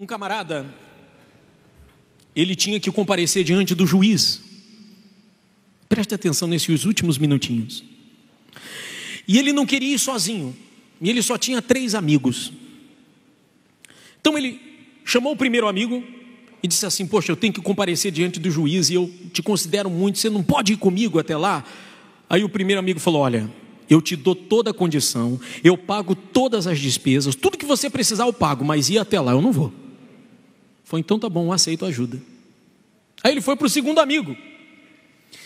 Um camarada, ele tinha que comparecer diante do juiz. Preste atenção nesses últimos minutinhos. E ele não queria ir sozinho. E ele só tinha três amigos. Então ele chamou o primeiro amigo e disse assim: Poxa, eu tenho que comparecer diante do juiz e eu te considero muito, você não pode ir comigo até lá. Aí o primeiro amigo falou: Olha, eu te dou toda a condição, eu pago todas as despesas, tudo que você precisar eu pago, mas ir até lá eu não vou. Foi então tá bom, aceito a ajuda. Aí ele foi para o segundo amigo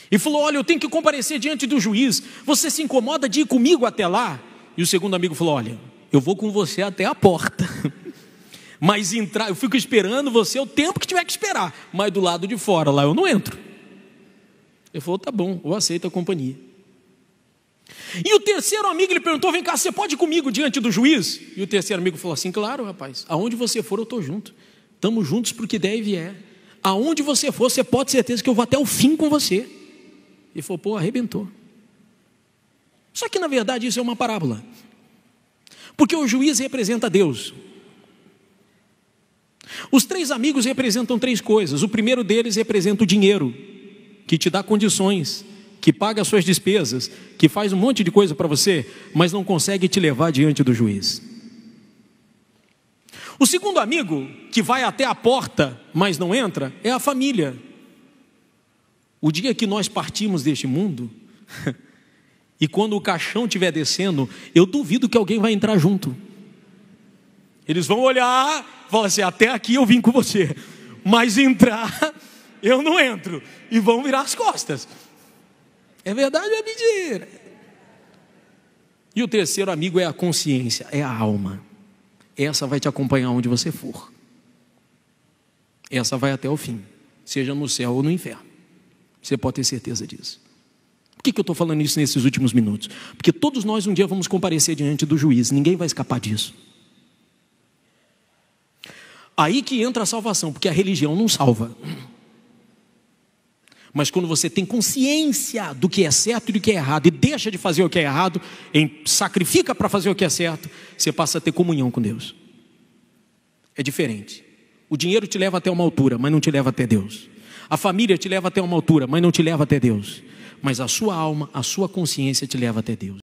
e falou: Olha, eu tenho que comparecer diante do juiz. Você se incomoda de ir comigo até lá? E o segundo amigo falou: Olha, eu vou com você até a porta. Mas entrar, eu fico esperando você o tempo que tiver que esperar. Mas do lado de fora, lá eu não entro. Ele falou: tá bom, eu aceito a companhia. E o terceiro amigo, lhe perguntou: vem cá, você pode ir comigo diante do juiz? E o terceiro amigo falou assim: claro, rapaz, aonde você for eu estou junto. Estamos juntos porque deve é. Aonde você for, você pode ter certeza que eu vou até o fim com você. E falou, pô, arrebentou. Só que na verdade isso é uma parábola. Porque o juiz representa Deus. Os três amigos representam três coisas. O primeiro deles representa o dinheiro, que te dá condições, que paga as suas despesas, que faz um monte de coisa para você, mas não consegue te levar diante do juiz. O segundo amigo que vai até a porta, mas não entra, é a família. O dia que nós partimos deste mundo, e quando o caixão estiver descendo, eu duvido que alguém vai entrar junto. Eles vão olhar, falar assim: até aqui eu vim com você, mas entrar eu não entro, e vão virar as costas. É verdade ou é mentira? E o terceiro amigo é a consciência, é a alma essa vai te acompanhar onde você for. Essa vai até o fim, seja no céu ou no inferno. Você pode ter certeza disso. Por que, que eu estou falando isso nesses últimos minutos? Porque todos nós um dia vamos comparecer diante do juiz, ninguém vai escapar disso. Aí que entra a salvação, porque a religião não salva. Mas quando você tem consciência do que é certo e do que é errado, e deixa de fazer o que é errado, e sacrifica para fazer o que é certo, você passa a ter comunhão com Deus. É diferente. O dinheiro te leva até uma altura, mas não te leva até Deus. A família te leva até uma altura, mas não te leva até Deus. Mas a sua alma, a sua consciência te leva até Deus.